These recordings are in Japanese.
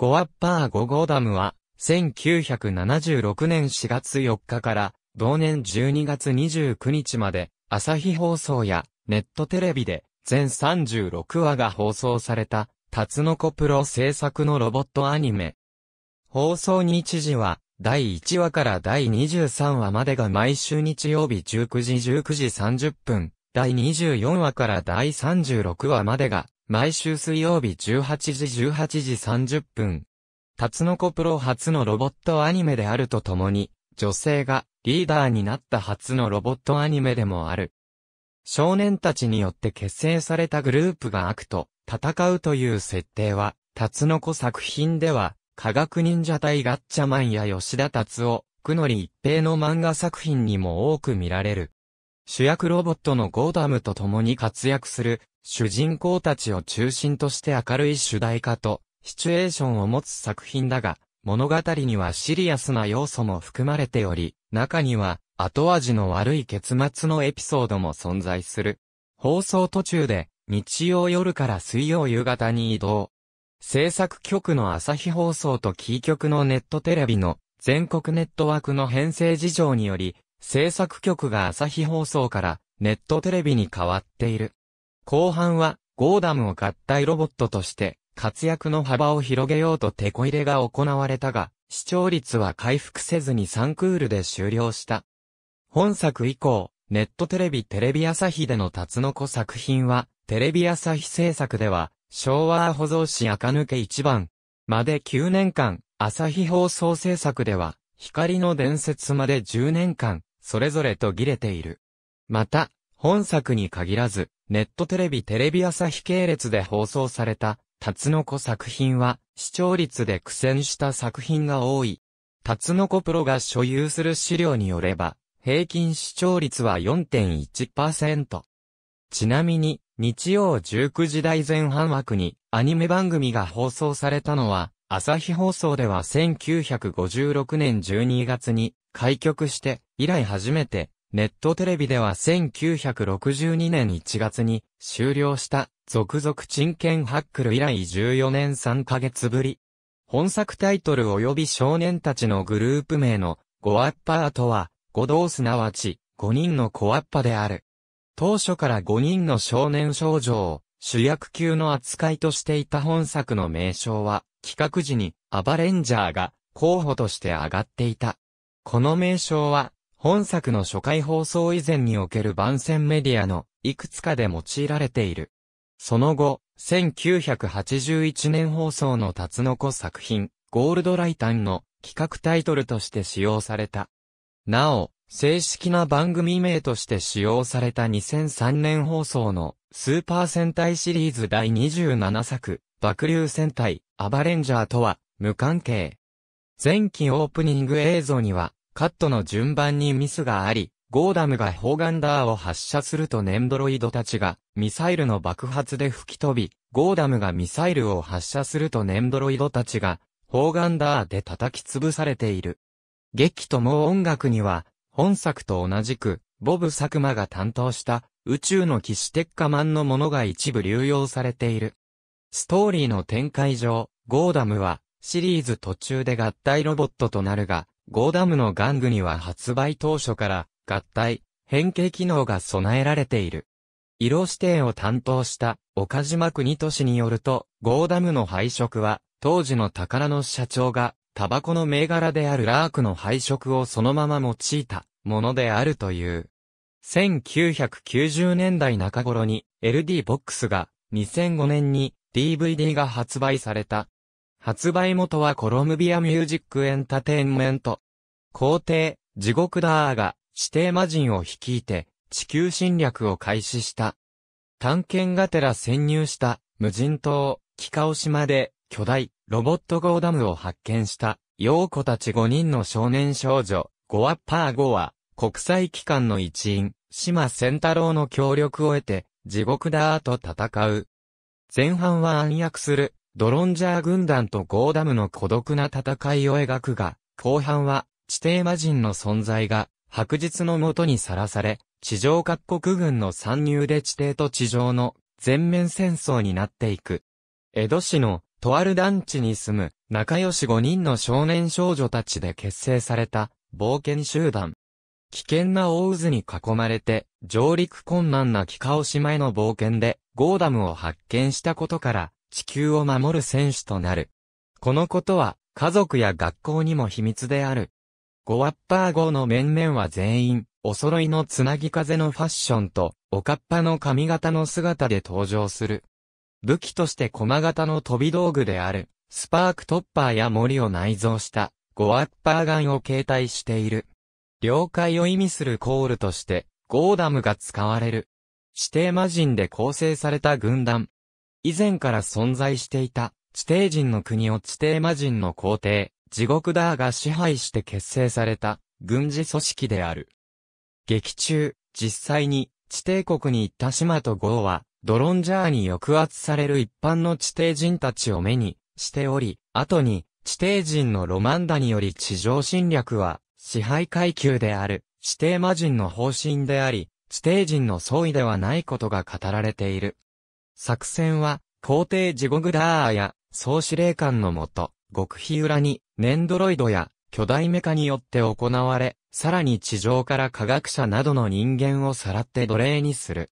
ゴアッパー5号ダムは、1976年4月4日から、同年12月29日まで、朝日放送やネットテレビで、全36話が放送された、タツノコプロ制作のロボットアニメ。放送日時は、第1話から第23話までが毎週日曜日19時19時30分、第24話から第36話までが毎週水曜日18時18時30分。タツノコプロ初のロボットアニメであるとともに、女性がリーダーになった初のロボットアニメでもある。少年たちによって結成されたグループが悪と戦うという設定は、タツノコ作品では、科学忍者隊ガッチャマンや吉田達夫、久り一平の漫画作品にも多く見られる。主役ロボットのゴーダムと共に活躍する主人公たちを中心として明るい主題歌とシチュエーションを持つ作品だが、物語にはシリアスな要素も含まれており、中には後味の悪い結末のエピソードも存在する。放送途中で日曜夜から水曜夕方に移動。制作局の朝日放送とキー局のネットテレビの全国ネットワークの編成事情により、制作局が朝日放送からネットテレビに変わっている。後半はゴーダムを合体ロボットとして活躍の幅を広げようと手こ入れが行われたが、視聴率は回復せずに3クールで終了した。本作以降、ネットテレビテレビ朝日でのタツノコ作品は、テレビ朝日制作では、昭和保存し赤抜け1番まで9年間、朝日放送制作では、光の伝説まで10年間、それぞれ途切れている。また、本作に限らず、ネットテレビテレビ朝日系列で放送された、タツノコ作品は、視聴率で苦戦した作品が多い。タツノコプロが所有する資料によれば、平均視聴率は4.1%。ちなみに、日曜19時台前半枠にアニメ番組が放送されたのは、朝日放送では1956年12月に開局して、以来初めて、ネットテレビでは1962年1月に終了した続々陳建ハックル以来14年3ヶ月ぶり。本作タイトル及び少年たちのグループ名のゴアッパーとは、五道すなわち5人のコアッパである。当初から5人の少年少女を主役級の扱いとしていた本作の名称は企画時にアバレンジャーが候補として挙がっていた。この名称は、本作の初回放送以前における番宣メディアのいくつかで用いられている。その後、1981年放送のタツノコ作品、ゴールドライタンの企画タイトルとして使用された。なお、正式な番組名として使用された2003年放送のスーパー戦隊シリーズ第27作、爆竜戦隊、アバレンジャーとは無関係。前期オープニング映像には、カットの順番にミスがあり、ゴーダムが砲丸ダーを発射するとネンドロイドたちが、ミサイルの爆発で吹き飛び、ゴーダムがミサイルを発射するとネンドロイドたちが、砲丸ダーで叩き潰されている。劇とも音楽には、本作と同じく、ボブ・佐久間が担当した、宇宙の騎士テッカマンのものが一部流用されている。ストーリーの展開上、ゴーダムは、シリーズ途中で合体ロボットとなるが、ゴーダムの玩具には発売当初から合体、変形機能が備えられている。色指定を担当した岡島国都市によると、ゴーダムの配色は、当時の宝の社長が、タバコの銘柄であるラークの配色をそのまま用いたものであるという。1990年代中頃に LD ボックスが、2005年に DVD が発売された。発売元はコロムビアミュージックエンタテインメント。皇帝、地獄ダーが、指定魔人を率いて、地球侵略を開始した。探検がてら潜入した、無人島、キカオ島で、巨大、ロボットゴーダムを発見した、ヨ子たち5人の少年少女、ゴアッパーゴは、国際機関の一員、島仙太郎の協力を得て、地獄ダーと戦う。前半は暗躍する、ドロンジャー軍団とゴーダムの孤独な戦いを描くが、後半は、地底魔人の存在が、白日のもとにさらされ、地上各国軍の参入で地底と地上の全面戦争になっていく。江戸市のとある団地に住む仲良し5人の少年少女たちで結成された冒険集団。危険な大渦に囲まれて上陸困難な北尾島への冒険でゴーダムを発見したことから地球を守る選手となる。このことは、家族や学校にも秘密である。ゴワッパー号の面々は全員、お揃いのつなぎ風のファッションと、おかっぱの髪型の姿で登場する。武器として駒型の飛び道具である、スパークトッパーや森を内蔵した、ゴワッパーガンを携帯している。了解を意味するコールとして、ゴーダムが使われる。指定魔人で構成された軍団、以前から存在していた、地底人の国を地底魔人の皇帝、地獄ダーが支配して結成された、軍事組織である。劇中、実際に、地底国に行った島とゴーは、ドロンジャーに抑圧される一般の地底人たちを目にしており、後に、地底人のロマンダにより地上侵略は、支配階級である、地底魔人の方針であり、地底人の総意ではないことが語られている。作戦は、皇帝ジゴグダーや総司令官のもと、極秘裏に、ネンドロイドや巨大メカによって行われ、さらに地上から科学者などの人間をさらって奴隷にする。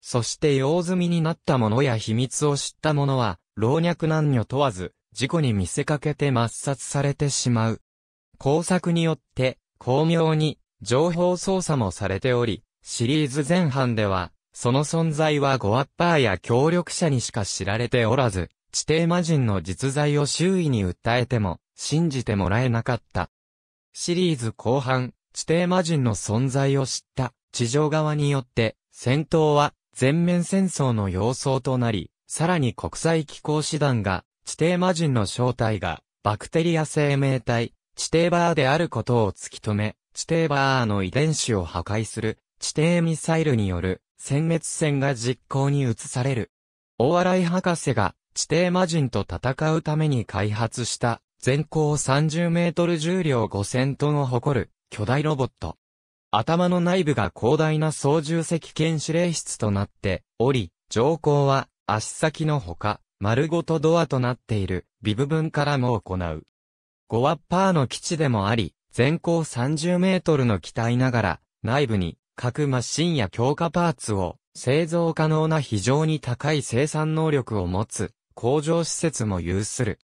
そして用済みになった者や秘密を知った者は、老若男女問わず、事故に見せかけて抹殺されてしまう。工作によって、巧妙に、情報操作もされており、シリーズ前半では、その存在はゴアッパーや協力者にしか知られておらず、地底魔人の実在を周囲に訴えても、信じてもらえなかった。シリーズ後半、地底魔人の存在を知った地上側によって、戦闘は全面戦争の様相となり、さらに国際機構師団が、地底魔人の正体が、バクテリア生命体、地底バーであることを突き止め、地底バーの遺伝子を破壊する、地底ミサイルによる殲滅戦が実行に移される。大洗博士が地底魔人と戦うために開発した全高30メートル重量5000トンを誇る巨大ロボット。頭の内部が広大な操縦席兼視令室となっており、上皇は足先のほか、丸ごとドアとなっている微部分からも行う。5ワッパーの基地でもあり、全高30メートルの機体ながら、内部に各マシンや強化パーツを製造可能な非常に高い生産能力を持つ工場施設も有する。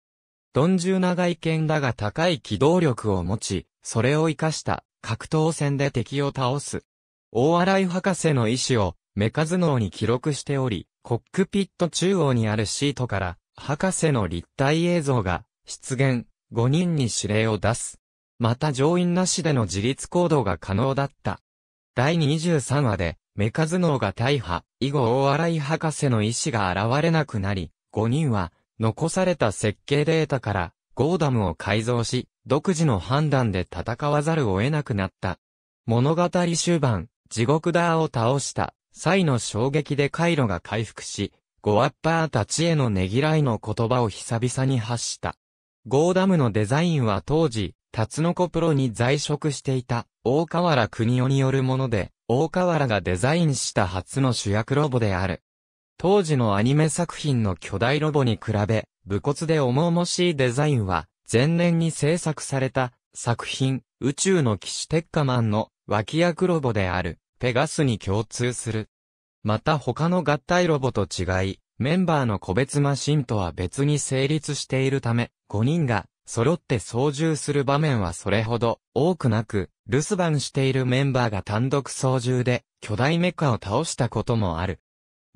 鈍重な外見だが高い機動力を持ち、それを活かした格闘戦で敵を倒す。大洗博士の意思をメカ頭脳に記録しており、コックピット中央にあるシートから博士の立体映像が出現、5人に指令を出す。また乗員なしでの自立行動が可能だった。第23話で、メカノーが大破、以後大洗博士の意志が現れなくなり、5人は、残された設計データから、ゴーダムを改造し、独自の判断で戦わざるを得なくなった。物語終盤、地獄ダーを倒した際の衝撃で回路が回復し、ゴアッパーたちへのねぎらいの言葉を久々に発した。ゴーダムのデザインは当時、タツノコプロに在職していた大河原国夫によるもので、大河原がデザインした初の主役ロボである。当時のアニメ作品の巨大ロボに比べ、武骨で重々しいデザインは、前年に制作された作品、宇宙の騎士テッカマンの脇役ロボである、ペガスに共通する。また他の合体ロボと違い、メンバーの個別マシンとは別に成立しているため、5人が揃って操縦する場面はそれほど多くなく、留守番しているメンバーが単独操縦で巨大メカを倒したこともある。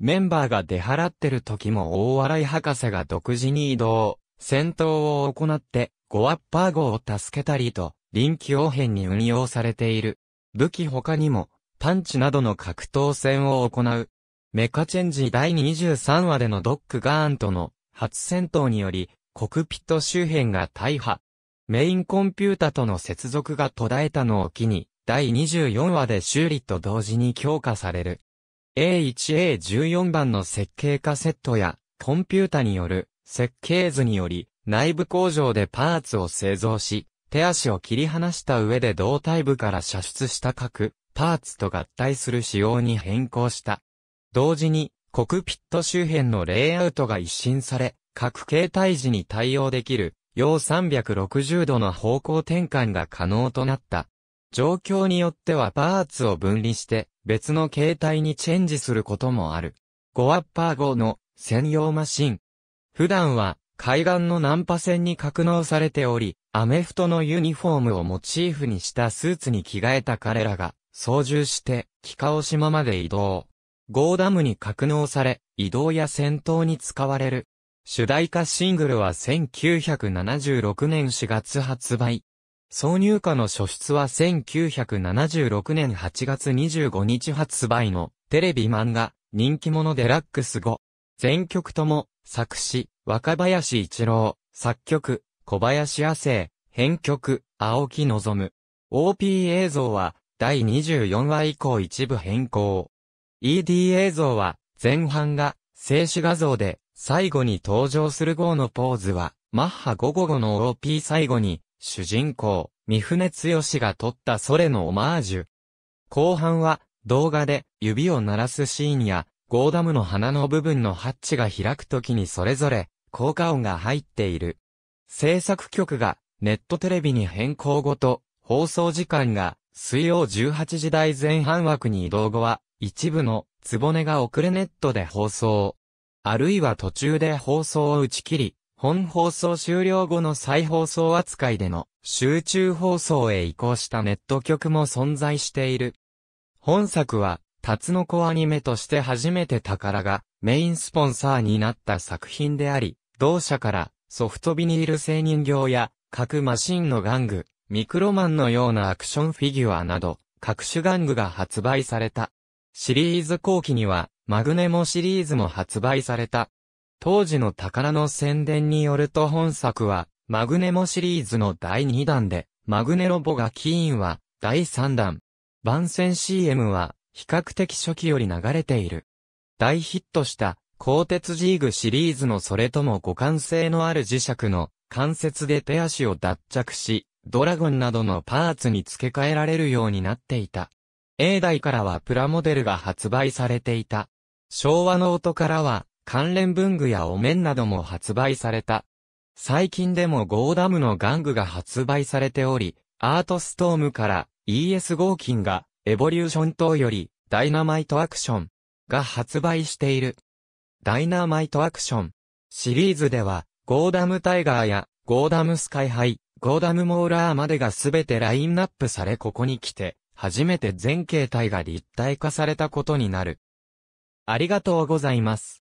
メンバーが出払ってる時も大笑い博士が独自に移動、戦闘を行ってゴアッパー号を助けたりと、臨機応変に運用されている。武器他にも、パンチなどの格闘戦を行う。メカチェンジ第23話でのドックガーンとの初戦闘により、コクピット周辺が大破。メインコンピュータとの接続が途絶えたのを機に、第24話で修理と同時に強化される。A1A14 番の設計カセットや、コンピュータによる設計図により、内部工場でパーツを製造し、手足を切り離した上で胴体部から射出した核、パーツと合体する仕様に変更した。同時に、コクピット周辺のレイアウトが一新され、各形態時に対応できる、要360度の方向転換が可能となった。状況によってはパーツを分離して別の形態にチェンジすることもある。ゴアッパー号の専用マシン。普段は海岸の難波線に格納されており、アメフトのユニフォームをモチーフにしたスーツに着替えた彼らが操縦して木オ島まで移動。ゴーダムに格納され、移動や戦闘に使われる。主題歌シングルは1976年4月発売。挿入歌の初出は1976年8月25日発売のテレビ漫画人気者デラックス5。全曲とも作詞若林一郎、作曲小林亜生、編曲青木望。OP 映像は第24話以降一部変更。ED 映像は前半が静止画像で最後に登場する号のポーズは、マッハ555の OP 最後に、主人公、三船剛が撮ったソレのオマージュ。後半は、動画で指を鳴らすシーンや、ゴーダムの鼻の部分のハッチが開くときにそれぞれ、効果音が入っている。制作局が、ネットテレビに変更後と、放送時間が、水曜18時台前半枠に移動後は、一部の、つぼねが遅れネットで放送。あるいは途中で放送を打ち切り、本放送終了後の再放送扱いでの集中放送へ移行したネット局も存在している。本作は、タツノコアニメとして初めて宝がメインスポンサーになった作品であり、同社からソフトビニール製人形や各マシンの玩具、ミクロマンのようなアクションフィギュアなど、各種玩具が発売された。シリーズ後期には、マグネモシリーズも発売された。当時の宝の宣伝によると本作は、マグネモシリーズの第2弾で、マグネロボがキーンは、第3弾。番宣 CM は、比較的初期より流れている。大ヒットした、鋼鉄ジーグシリーズのそれとも互換性のある磁石の関節で手足を脱着し、ドラゴンなどのパーツに付け替えられるようになっていた。A 代からはプラモデルが発売されていた。昭和の音からは、関連文具やお面なども発売された。最近でもゴーダムの玩具が発売されており、アートストームから ES 合金がエボリューション等よりダイナマイトアクションが発売している。ダイナマイトアクションシリーズではゴーダムタイガーやゴーダムスカイハイ、ゴーダムモーラーまでがすべてラインナップされここに来て初めて全形態が立体化されたことになる。ありがとうございます。